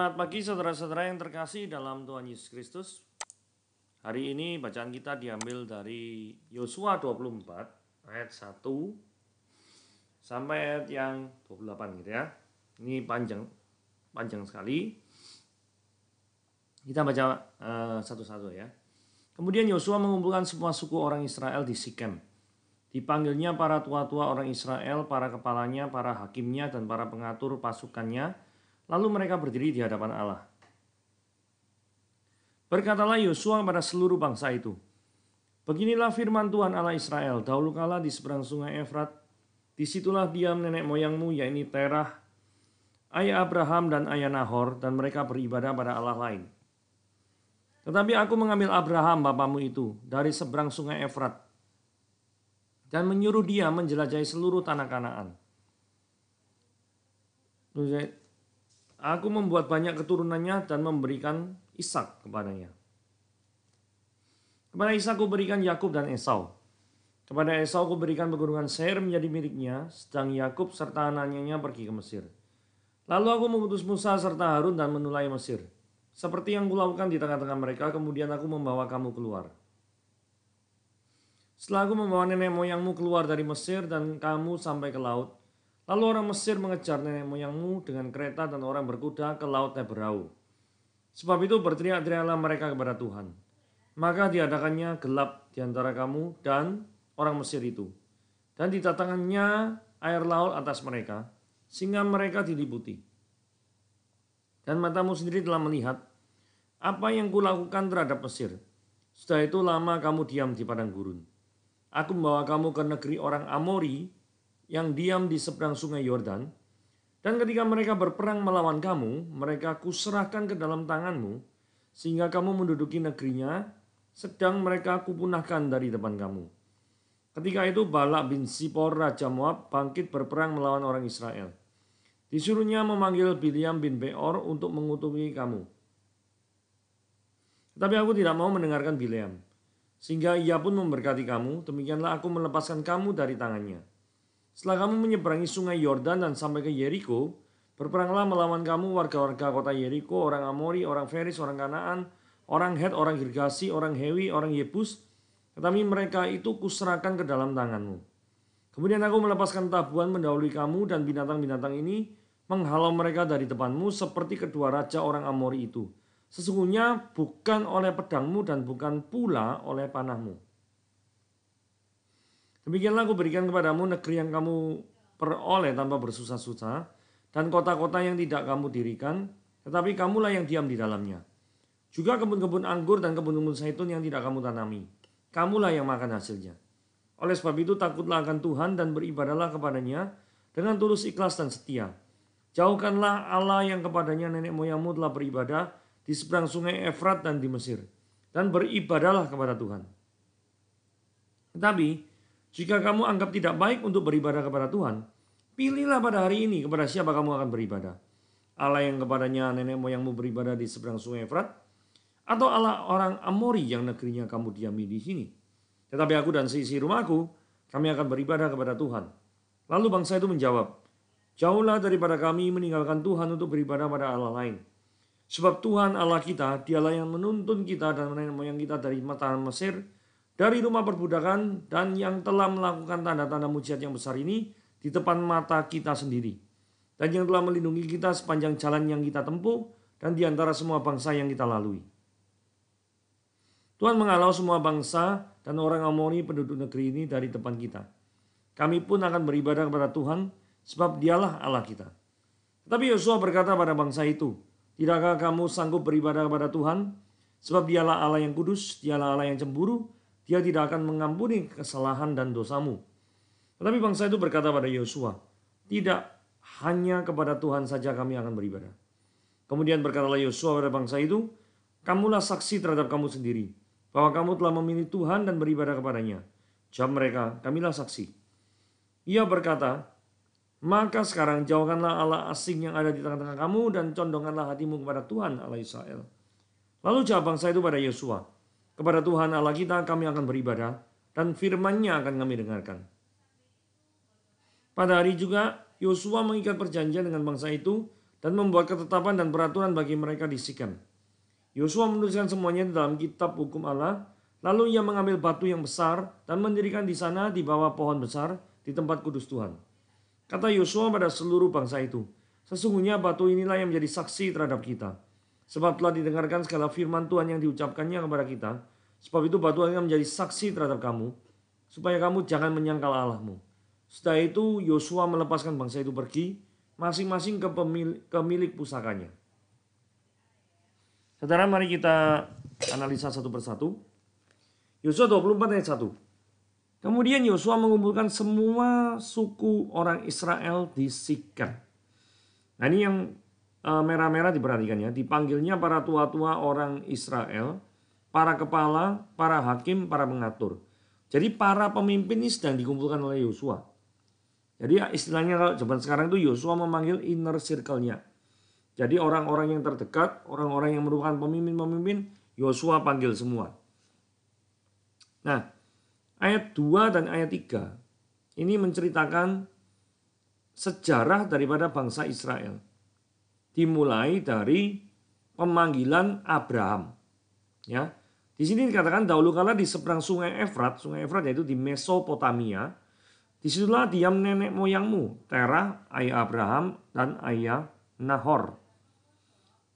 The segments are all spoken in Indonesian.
Selamat pagi saudara-saudara yang terkasih dalam Tuhan Yesus Kristus. Hari ini bacaan kita diambil dari Yosua 24 ayat 1 sampai ayat yang 28 gitu ya. Ini panjang panjang sekali. Kita baca eh, satu-satu uh, ya. Kemudian Yosua mengumpulkan semua suku orang Israel di Sikem. Dipanggilnya para tua-tua orang Israel, para kepalanya, para hakimnya, dan para pengatur pasukannya, Lalu mereka berdiri di hadapan Allah. Berkatalah Yosua kepada seluruh bangsa itu, Beginilah firman Tuhan Allah Israel, dahulu kala di seberang sungai Efrat, disitulah diam nenek moyangmu, yaitu Terah, ayah Abraham dan ayah Nahor, dan mereka beribadah pada Allah lain. Tetapi aku mengambil Abraham bapamu itu dari seberang sungai Efrat, dan menyuruh dia menjelajahi seluruh tanah kanaan. Aku membuat banyak keturunannya dan memberikan Ishak kepadanya. Kepada Ishak berikan Yakub dan Esau. Kepada Esau berikan pegunungan Seir menjadi miliknya, sedang Yakub serta anaknya pergi ke Mesir. Lalu aku mengutus Musa serta Harun dan menulai Mesir. Seperti yang kulakukan di tengah-tengah mereka, kemudian aku membawa kamu keluar. Setelah aku membawa nenek moyangmu keluar dari Mesir dan kamu sampai ke laut, Lalu orang Mesir mengejar nenek moyangmu dengan kereta dan orang berkuda ke Laut Teberau. Sebab itu berteriak-teriaklah mereka kepada Tuhan. Maka diadakannya gelap di antara kamu dan orang Mesir itu. Dan didatangkannya air laut atas mereka, sehingga mereka diliputi. Dan matamu sendiri telah melihat apa yang kulakukan terhadap Mesir. Setelah itu lama kamu diam di padang gurun. Aku membawa kamu ke negeri orang Amori yang diam di seberang sungai Yordan, dan ketika mereka berperang melawan kamu, mereka kuserahkan ke dalam tanganmu, sehingga kamu menduduki negerinya, sedang mereka kupunahkan dari depan kamu. Ketika itu Balak bin Sipor Raja Moab bangkit berperang melawan orang Israel. Disuruhnya memanggil Biliam bin Beor untuk mengutuki kamu. Tetapi aku tidak mau mendengarkan Biliam. Sehingga ia pun memberkati kamu, demikianlah aku melepaskan kamu dari tangannya. Setelah kamu menyeberangi sungai Yordan dan sampai ke Yeriko, berperanglah melawan kamu warga-warga kota Yeriko, orang Amori, orang Feris, orang Kanaan, orang Het, orang Girgasi, orang Hewi, orang Yebus, tetapi mereka itu kuserahkan ke dalam tanganmu. Kemudian aku melepaskan tabuan mendahului kamu dan binatang-binatang ini menghalau mereka dari depanmu seperti kedua raja orang Amori itu. Sesungguhnya bukan oleh pedangmu dan bukan pula oleh panahmu. Demikianlah aku berikan kepadamu negeri yang kamu peroleh tanpa bersusah-susah, dan kota-kota yang tidak kamu dirikan, tetapi kamulah yang diam di dalamnya. Juga kebun-kebun anggur dan kebun-kebun zaitun yang tidak kamu tanami. Kamulah yang makan hasilnya. Oleh sebab itu takutlah akan Tuhan dan beribadalah kepadanya dengan tulus ikhlas dan setia. Jauhkanlah Allah yang kepadanya nenek moyangmu telah beribadah di seberang sungai Efrat dan di Mesir. Dan beribadahlah kepada Tuhan. Tetapi jika kamu anggap tidak baik untuk beribadah kepada Tuhan, pilihlah pada hari ini kepada siapa kamu akan beribadah. Allah yang kepadanya nenek moyangmu beribadah di seberang sungai Efrat, atau Allah orang Amori yang negerinya kamu diami di sini. Tetapi aku dan seisi rumahku, kami akan beribadah kepada Tuhan. Lalu bangsa itu menjawab, Jauhlah daripada kami meninggalkan Tuhan untuk beribadah pada Allah lain. Sebab Tuhan Allah kita, dialah yang menuntun kita dan nenek moyang kita dari mata Mesir, dari rumah perbudakan dan yang telah melakukan tanda-tanda mujizat yang besar ini di depan mata kita sendiri dan yang telah melindungi kita sepanjang jalan yang kita tempuh dan di antara semua bangsa yang kita lalui. Tuhan menghalau semua bangsa dan orang Amori penduduk negeri ini dari depan kita. Kami pun akan beribadah kepada Tuhan sebab dialah Allah kita. Tetapi Yosua berkata pada bangsa itu, Tidakkah kamu sanggup beribadah kepada Tuhan? Sebab dialah Allah yang kudus, dialah Allah yang cemburu, dia tidak akan mengampuni kesalahan dan dosamu. Tetapi bangsa itu berkata pada Yosua, tidak hanya kepada Tuhan saja kami akan beribadah. Kemudian berkatalah Yosua pada bangsa itu, kamulah saksi terhadap kamu sendiri, bahwa kamu telah memilih Tuhan dan beribadah kepadanya. Jawab mereka, kamilah saksi. Ia berkata, maka sekarang jauhkanlah Allah asing yang ada di tengah-tengah kamu dan condongkanlah hatimu kepada Tuhan Allah Israel. Lalu jawab bangsa itu pada Yosua, kepada Tuhan Allah kita kami akan beribadah dan firman-Nya akan kami dengarkan. Pada hari juga Yosua mengikat perjanjian dengan bangsa itu dan membuat ketetapan dan peraturan bagi mereka di Sikem. Yosua menuliskan semuanya dalam kitab hukum Allah, lalu ia mengambil batu yang besar dan mendirikan di sana di bawah pohon besar di tempat kudus Tuhan. Kata Yosua pada seluruh bangsa itu, sesungguhnya batu inilah yang menjadi saksi terhadap kita. Sebab telah didengarkan segala firman Tuhan yang diucapkannya kepada kita, Sebab itu batu akan menjadi saksi terhadap kamu, supaya kamu jangan menyangkal Allahmu. Setelah itu Yosua melepaskan bangsa itu pergi, masing-masing ke pemilik, milik pusakanya. Saudara mari kita analisa satu persatu. Yosua 24 ayat 1. Kemudian Yosua mengumpulkan semua suku orang Israel di Sikar. Nah ini yang eh, merah-merah diperhatikan ya. Dipanggilnya para tua-tua orang Israel para kepala, para hakim, para pengatur. Jadi para pemimpin ini sedang dikumpulkan oleh Yosua. Jadi ya istilahnya kalau zaman sekarang itu Yosua memanggil inner circle-nya. Jadi orang-orang yang terdekat, orang-orang yang merupakan pemimpin-pemimpin, Yosua panggil semua. Nah, ayat 2 dan ayat 3 ini menceritakan sejarah daripada bangsa Israel. Dimulai dari pemanggilan Abraham. Ya, di sini dikatakan dahulu kala di seberang sungai Efrat, sungai Efrat yaitu di Mesopotamia, disitulah diam nenek moyangmu, Terah, ayah Abraham, dan ayah Nahor.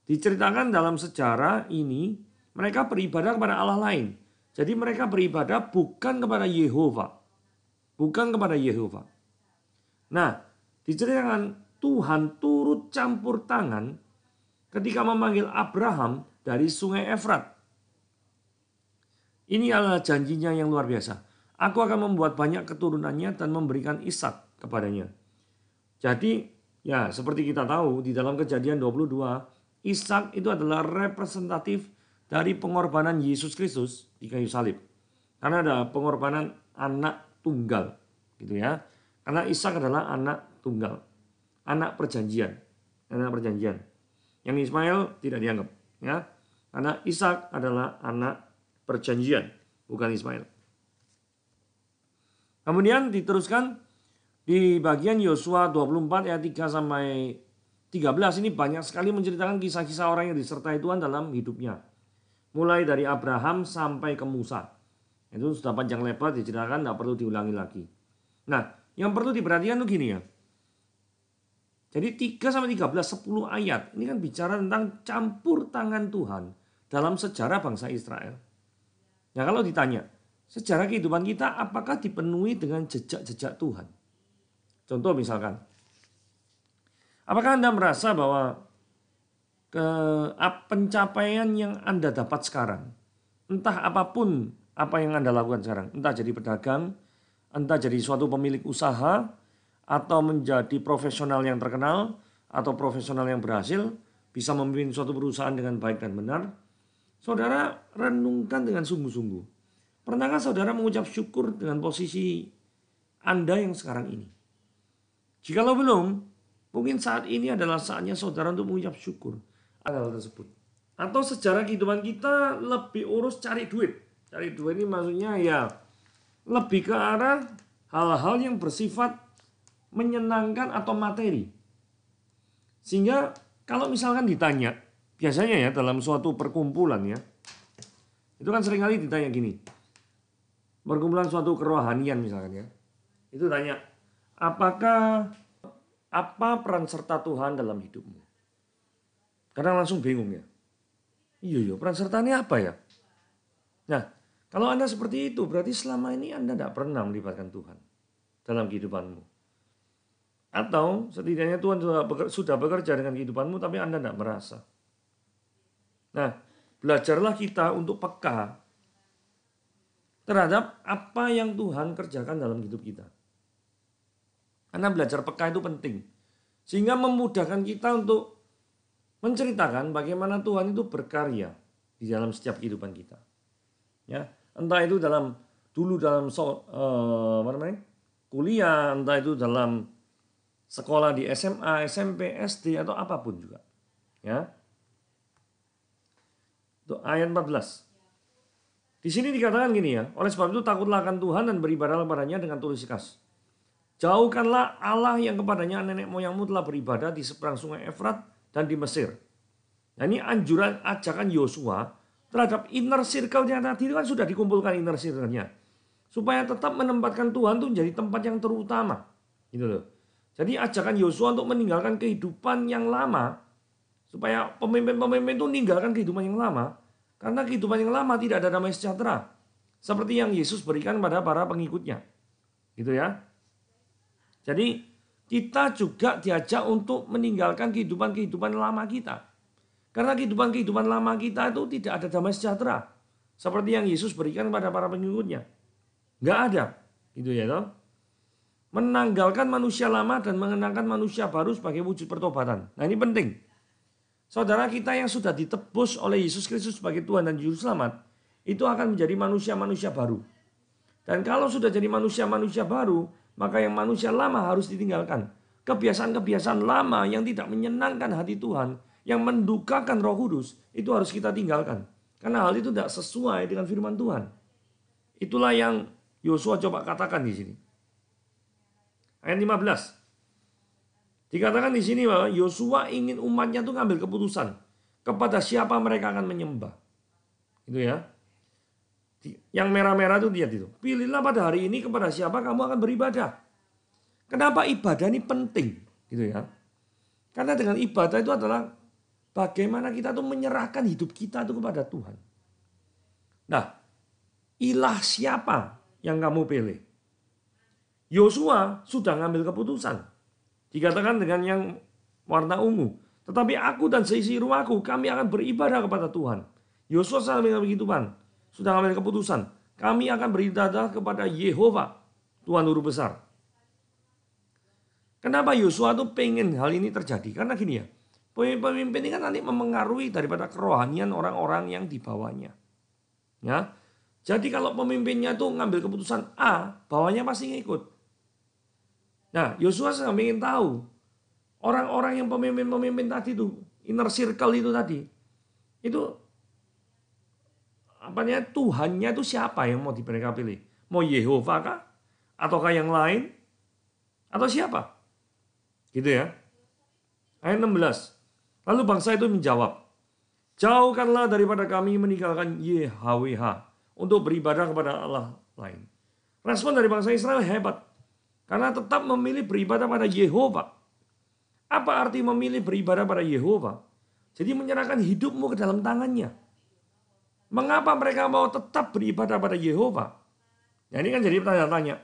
Diceritakan dalam sejarah ini, mereka beribadah kepada Allah lain. Jadi mereka beribadah bukan kepada Yehova. Bukan kepada Yehova. Nah, diceritakan Tuhan turut campur tangan ketika memanggil Abraham dari sungai Efrat ini adalah janjinya yang luar biasa. Aku akan membuat banyak keturunannya dan memberikan isat kepadanya. Jadi, ya seperti kita tahu di dalam kejadian 22, Ishak itu adalah representatif dari pengorbanan Yesus Kristus di kayu salib. Karena ada pengorbanan anak tunggal, gitu ya. Karena Ishak adalah anak tunggal, anak perjanjian, anak perjanjian. Yang Ismail tidak dianggap, ya. Karena Ishak adalah anak perjanjian, bukan Ismail. Kemudian diteruskan di bagian Yosua 24 ayat 3 sampai 13 ini banyak sekali menceritakan kisah-kisah orang yang disertai Tuhan dalam hidupnya. Mulai dari Abraham sampai ke Musa. Itu sudah panjang lebar diceritakan, tidak perlu diulangi lagi. Nah, yang perlu diperhatikan tuh gini ya. Jadi 3 sampai 13, 10 ayat. Ini kan bicara tentang campur tangan Tuhan dalam sejarah bangsa Israel. Ya kalau ditanya, sejarah kehidupan kita apakah dipenuhi dengan jejak-jejak Tuhan? Contoh misalkan, apakah Anda merasa bahwa ke pencapaian yang Anda dapat sekarang, entah apapun apa yang Anda lakukan sekarang, entah jadi pedagang, entah jadi suatu pemilik usaha, atau menjadi profesional yang terkenal, atau profesional yang berhasil, bisa memimpin suatu perusahaan dengan baik dan benar, saudara renungkan dengan sungguh-sungguh. Pernahkah saudara mengucap syukur dengan posisi Anda yang sekarang ini? Jikalau belum, mungkin saat ini adalah saatnya saudara untuk mengucap syukur atas hal tersebut. Atau sejarah kehidupan kita lebih urus cari duit. Cari duit ini maksudnya ya lebih ke arah hal-hal yang bersifat menyenangkan atau materi. Sehingga kalau misalkan ditanya, biasanya ya dalam suatu perkumpulan ya itu kan sering kali ditanya gini perkumpulan suatu kerohanian misalkan ya itu tanya apakah apa peran serta Tuhan dalam hidupmu karena langsung bingung ya iya iya peran serta ini apa ya nah kalau anda seperti itu berarti selama ini anda tidak pernah melibatkan Tuhan dalam kehidupanmu atau setidaknya Tuhan sudah bekerja dengan kehidupanmu tapi Anda tidak merasa. Nah, belajarlah kita untuk peka terhadap apa yang Tuhan kerjakan dalam hidup kita. Karena belajar peka itu penting. Sehingga memudahkan kita untuk menceritakan bagaimana Tuhan itu berkarya di dalam setiap kehidupan kita. Ya, entah itu dalam dulu dalam so, uh, apa kuliah, entah itu dalam sekolah di SMA, SMP, SD atau apapun juga. Ya. Untuk ayat 14. Di sini dikatakan gini ya, oleh sebab itu takutlah akan Tuhan dan beribadahlah padanya dengan tulis ikhlas. Jauhkanlah Allah yang kepadanya nenek moyangmu telah beribadah di seberang sungai Efrat dan di Mesir. Nah ini anjuran ajakan Yosua terhadap inner circle-nya tadi kan sudah dikumpulkan inner circle-nya. Supaya tetap menempatkan Tuhan itu menjadi tempat yang terutama. Gitu loh. Jadi ajakan Yosua untuk meninggalkan kehidupan yang lama supaya pemimpin-pemimpin itu meninggalkan kehidupan yang lama karena kehidupan yang lama tidak ada damai sejahtera seperti yang Yesus berikan pada para pengikutnya. Gitu ya. Jadi kita juga diajak untuk meninggalkan kehidupan-kehidupan lama kita. Karena kehidupan-kehidupan lama kita itu tidak ada damai sejahtera seperti yang Yesus berikan pada para pengikutnya. Nggak ada. Gitu ya toh. Menanggalkan manusia lama dan mengenangkan manusia baru sebagai wujud pertobatan. Nah ini penting. Saudara kita yang sudah ditebus oleh Yesus Kristus sebagai Tuhan dan Juru Selamat, itu akan menjadi manusia-manusia baru. Dan kalau sudah jadi manusia-manusia baru, maka yang manusia lama harus ditinggalkan. Kebiasaan-kebiasaan lama yang tidak menyenangkan hati Tuhan, yang mendukakan roh kudus, itu harus kita tinggalkan. Karena hal itu tidak sesuai dengan firman Tuhan. Itulah yang Yosua coba katakan di sini. Ayat 15. Dikatakan di sini bahwa Yosua ingin umatnya tuh ngambil keputusan kepada siapa mereka akan menyembah. Itu ya. Yang merah-merah itu lihat itu. Pilihlah pada hari ini kepada siapa kamu akan beribadah. Kenapa ibadah ini penting? Gitu ya. Karena dengan ibadah itu adalah bagaimana kita tuh menyerahkan hidup kita itu kepada Tuhan. Nah, ilah siapa yang kamu pilih? Yosua sudah ngambil keputusan dikatakan dengan yang warna ungu. Tetapi aku dan seisi rumahku kami akan beribadah kepada Tuhan. Yosua sudah mengambil kehidupan, sudah mengambil keputusan. Kami akan beribadah kepada Yehova, Tuhan Guru Besar. Kenapa Yosua itu pengen hal ini terjadi? Karena gini ya, pemimpin-pemimpin ini kan nanti memengaruhi daripada kerohanian orang-orang yang dibawanya. Ya, jadi kalau pemimpinnya tuh ngambil keputusan A, bawahnya pasti ngikut. Nah, Yosua sedang ingin tahu orang-orang yang pemimpin-pemimpin tadi itu, inner circle itu tadi, itu apa apanya Tuhannya itu siapa yang mau mereka pilih? Mau Yehova kah? Ataukah yang lain? Atau siapa? Gitu ya. Ayat 16. Lalu bangsa itu menjawab, Jauhkanlah daripada kami meninggalkan YHWH untuk beribadah kepada Allah lain. Respon dari bangsa Israel hebat. Karena tetap memilih beribadah pada Yehova. Apa arti memilih beribadah pada Yehova? Jadi menyerahkan hidupmu ke dalam tangannya. Mengapa mereka mau tetap beribadah pada Yehova? Nah ini kan jadi pertanyaan tanya.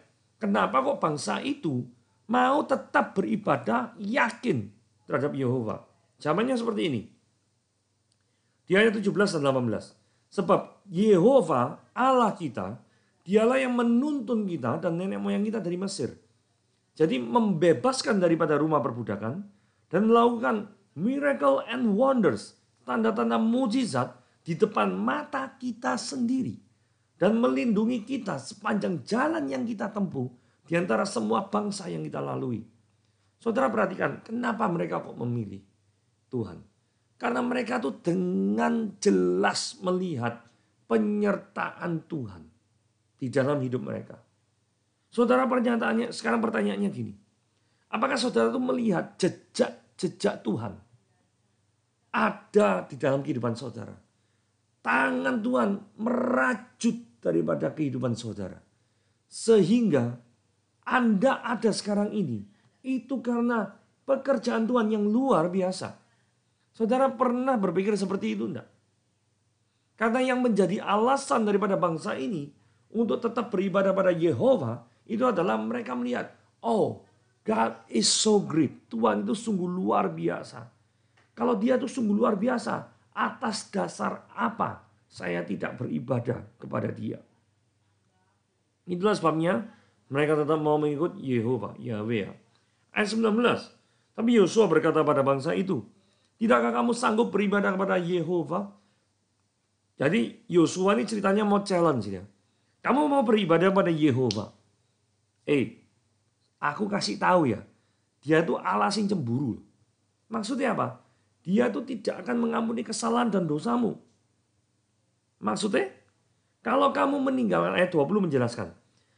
Kenapa kok bangsa itu mau tetap beribadah yakin terhadap Yehova? Zamannya seperti ini. Di ayat 17 dan 18. Sebab Yehova Allah kita, dialah yang menuntun kita dan nenek moyang kita dari Mesir jadi membebaskan daripada rumah perbudakan dan melakukan miracle and wonders, tanda-tanda mujizat di depan mata kita sendiri dan melindungi kita sepanjang jalan yang kita tempuh di antara semua bangsa yang kita lalui. Saudara perhatikan, kenapa mereka kok memilih Tuhan? Karena mereka tuh dengan jelas melihat penyertaan Tuhan di dalam hidup mereka. Saudara pernyataannya, sekarang pertanyaannya gini. Apakah saudara itu melihat jejak-jejak Tuhan? Ada di dalam kehidupan saudara. Tangan Tuhan merajut daripada kehidupan saudara. Sehingga Anda ada sekarang ini. Itu karena pekerjaan Tuhan yang luar biasa. Saudara pernah berpikir seperti itu enggak? Karena yang menjadi alasan daripada bangsa ini untuk tetap beribadah pada Yehova itu adalah mereka melihat, oh God is so great. Tuhan itu sungguh luar biasa. Kalau dia itu sungguh luar biasa, atas dasar apa saya tidak beribadah kepada dia? Itulah sebabnya mereka tetap mau mengikut Yehova, Yahweh. Ayat 19. Tapi Yosua berkata pada bangsa itu, Tidakkah kamu sanggup beribadah kepada Yehova? Jadi Yosua ini ceritanya mau challenge ya. Kamu mau beribadah pada Yehova eh aku kasih tahu ya, dia tuh alasin cemburu. Maksudnya apa? Dia tuh tidak akan mengampuni kesalahan dan dosamu. Maksudnya, kalau kamu meninggalkan ayat 20 menjelaskan,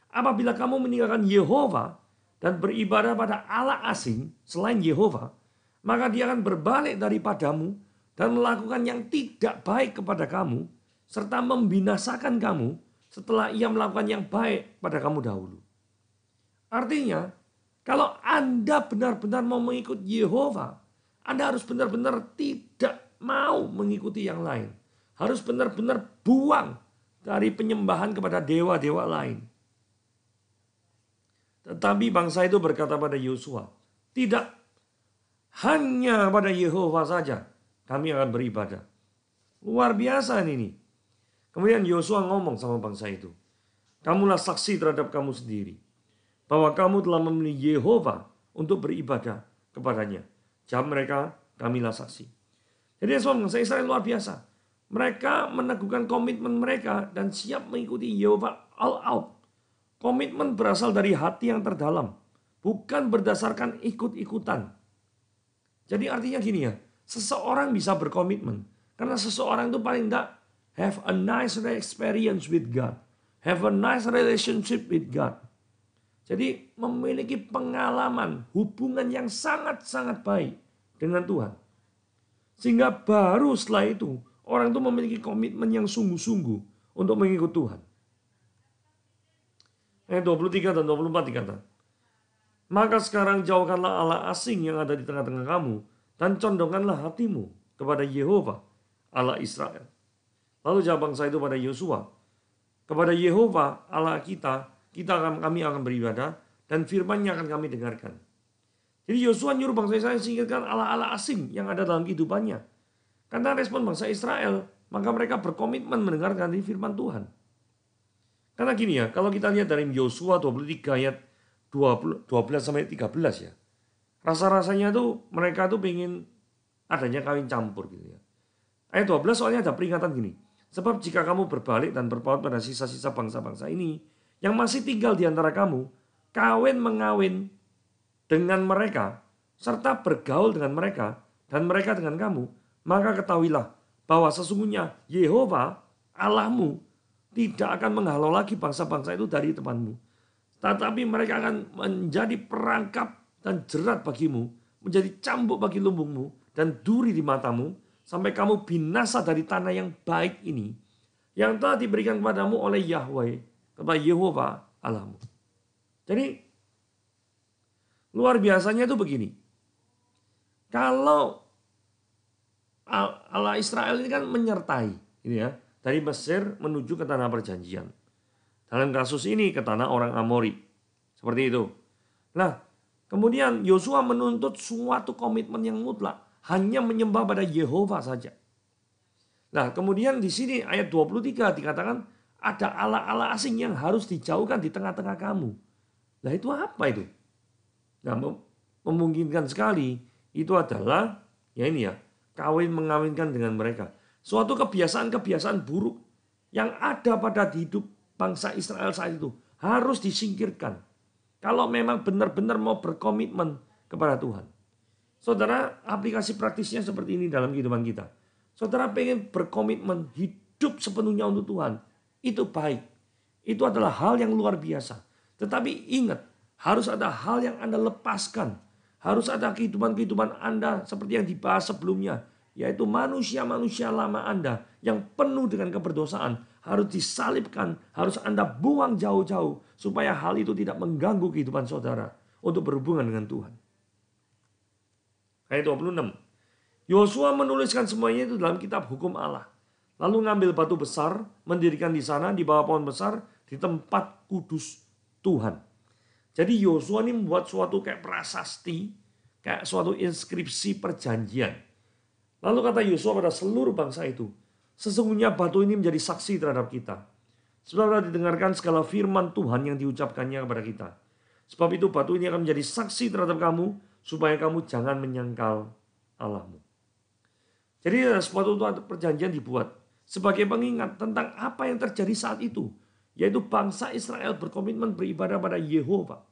apabila kamu meninggalkan Yehova dan beribadah pada Allah asing selain Yehova, maka dia akan berbalik daripadamu dan melakukan yang tidak baik kepada kamu serta membinasakan kamu setelah ia melakukan yang baik pada kamu dahulu. Artinya, kalau Anda benar-benar mau mengikut Yehova, Anda harus benar-benar tidak mau mengikuti yang lain. Harus benar-benar buang dari penyembahan kepada dewa-dewa lain. Tetapi bangsa itu berkata pada Yosua, "Tidak hanya pada Yehova saja kami akan beribadah." Luar biasa ini. Kemudian Yosua ngomong sama bangsa itu, "Kamulah saksi terhadap kamu sendiri bahwa kamu telah memilih Yehova untuk beribadah kepadanya. Jam mereka, kamilah saksi. Jadi yesus ya, saya Israel luar biasa. Mereka meneguhkan komitmen mereka dan siap mengikuti Yehova all out. Komitmen berasal dari hati yang terdalam, bukan berdasarkan ikut-ikutan. Jadi artinya gini ya, seseorang bisa berkomitmen karena seseorang itu paling tidak have a nice experience with God, have a nice relationship with God. Jadi memiliki pengalaman, hubungan yang sangat-sangat baik dengan Tuhan. Sehingga baru setelah itu orang itu memiliki komitmen yang sungguh-sungguh untuk mengikut Tuhan. Ayat 23 dan 24 dikatakan, Maka sekarang jauhkanlah Allah asing yang ada di tengah-tengah kamu dan condongkanlah hatimu kepada Yehova Allah Israel. Lalu jawab bangsa itu pada Yosua, kepada Yehova Allah kita kita akan kami akan beribadah dan firman-Nya akan kami dengarkan. Jadi Yosua nyuruh bangsa Israel singkirkan ala-ala asing yang ada dalam kehidupannya. Karena respon bangsa Israel, maka mereka berkomitmen mendengarkan firman Tuhan. Karena gini ya, kalau kita lihat dari Yosua 23 ayat 20, 12 sampai 13 ya. Rasa-rasanya tuh mereka tuh pengen adanya kawin campur gitu ya. Ayat 12 soalnya ada peringatan gini. Sebab jika kamu berbalik dan berpaut pada sisa-sisa bangsa-bangsa ini, yang masih tinggal di antara kamu, kawin mengawin dengan mereka, serta bergaul dengan mereka, dan mereka dengan kamu, maka ketahuilah bahwa sesungguhnya Yehova Allahmu tidak akan menghalau lagi bangsa-bangsa itu dari temanmu. Tetapi mereka akan menjadi perangkap dan jerat bagimu, menjadi cambuk bagi lumbungmu, dan duri di matamu, sampai kamu binasa dari tanah yang baik ini, yang telah diberikan kepadamu oleh Yahweh, kepada Yehova Allahmu. Jadi luar biasanya itu begini. Kalau Allah Israel ini kan menyertai, ini gitu ya, dari Mesir menuju ke tanah perjanjian. Dalam kasus ini ke tanah orang Amori. Seperti itu. Nah, kemudian Yosua menuntut suatu komitmen yang mutlak, hanya menyembah pada Yehova saja. Nah, kemudian di sini ayat 23 dikatakan ada ala-ala asing yang harus dijauhkan di tengah-tengah kamu. Nah itu apa itu? Nah memungkinkan sekali itu adalah ya ini ya kawin mengawinkan dengan mereka. Suatu kebiasaan-kebiasaan buruk yang ada pada hidup bangsa Israel saat itu harus disingkirkan. Kalau memang benar-benar mau berkomitmen kepada Tuhan. Saudara, aplikasi praktisnya seperti ini dalam kehidupan kita. Saudara pengen berkomitmen hidup sepenuhnya untuk Tuhan itu baik. Itu adalah hal yang luar biasa. Tetapi ingat, harus ada hal yang Anda lepaskan. Harus ada kehidupan-kehidupan Anda seperti yang dibahas sebelumnya. Yaitu manusia-manusia lama Anda yang penuh dengan keberdosaan. Harus disalibkan, harus Anda buang jauh-jauh. Supaya hal itu tidak mengganggu kehidupan saudara. Untuk berhubungan dengan Tuhan. Ayat 26. Yosua menuliskan semuanya itu dalam kitab hukum Allah. Lalu ngambil batu besar, mendirikan di sana di bawah pohon besar di tempat kudus Tuhan. Jadi Yosua ini membuat suatu kayak prasasti, kayak suatu inskripsi perjanjian. Lalu kata Yosua pada seluruh bangsa itu, sesungguhnya batu ini menjadi saksi terhadap kita. Sebab didengarkan segala firman Tuhan yang diucapkannya kepada kita. Sebab itu batu ini akan menjadi saksi terhadap kamu, supaya kamu jangan menyangkal Allahmu. Jadi eh, suatu perjanjian dibuat sebagai pengingat tentang apa yang terjadi saat itu, yaitu bangsa Israel berkomitmen beribadah pada Yehova.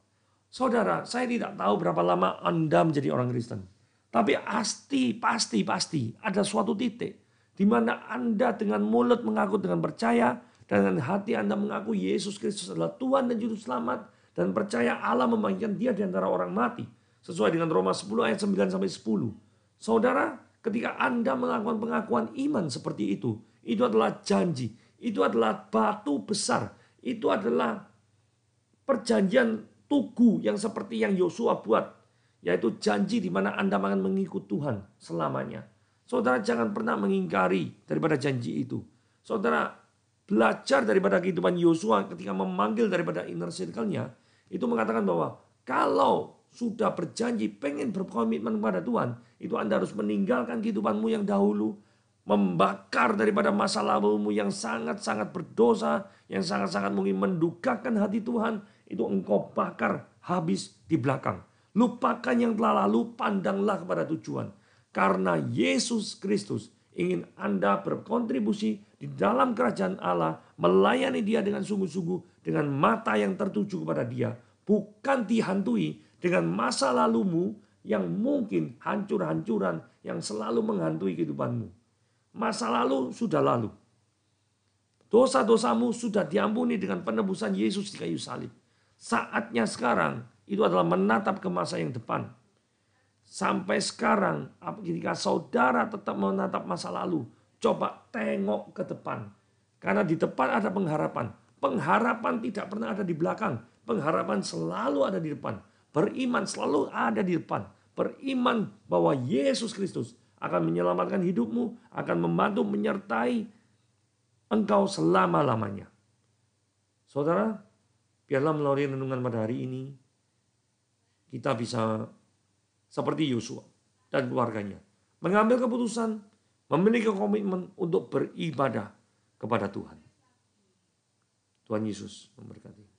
Saudara, saya tidak tahu berapa lama Anda menjadi orang Kristen. Tapi pasti, pasti, pasti ada suatu titik di mana Anda dengan mulut mengaku dengan percaya dan dengan hati Anda mengaku Yesus Kristus adalah Tuhan dan Juru Selamat dan percaya Allah membangkitkan dia di antara orang mati. Sesuai dengan Roma 10 ayat 9 sampai 10. Saudara, ketika Anda melakukan pengakuan iman seperti itu, itu adalah janji, itu adalah batu besar, itu adalah perjanjian tugu yang seperti yang Yosua buat, yaitu janji di mana Anda akan mengikut Tuhan selamanya. Saudara jangan pernah mengingkari daripada janji itu. Saudara belajar daripada kehidupan Yosua ketika memanggil daripada inner circle-nya, itu mengatakan bahwa kalau sudah berjanji pengen berkomitmen kepada Tuhan, itu Anda harus meninggalkan kehidupanmu yang dahulu, membakar daripada masa lalumu yang sangat-sangat berdosa, yang sangat-sangat mungkin mendukakan hati Tuhan, itu engkau bakar habis di belakang. Lupakan yang telah lalu, pandanglah kepada tujuan. Karena Yesus Kristus ingin Anda berkontribusi di dalam kerajaan Allah, melayani dia dengan sungguh-sungguh, dengan mata yang tertuju kepada dia. Bukan dihantui dengan masa lalumu yang mungkin hancur-hancuran yang selalu menghantui kehidupanmu. Masa lalu sudah lalu. Dosa-dosamu sudah diampuni dengan penebusan Yesus di kayu salib. Saatnya sekarang itu adalah menatap ke masa yang depan. Sampai sekarang, ketika saudara tetap menatap masa lalu, coba tengok ke depan. Karena di depan ada pengharapan. Pengharapan tidak pernah ada di belakang. Pengharapan selalu ada di depan. Beriman selalu ada di depan. Beriman bahwa Yesus Kristus akan menyelamatkan hidupmu, akan membantu menyertai engkau selama-lamanya. Saudara, biarlah melalui renungan pada hari ini, kita bisa seperti Yosua dan keluarganya. Mengambil keputusan, memiliki komitmen untuk beribadah kepada Tuhan. Tuhan Yesus memberkati.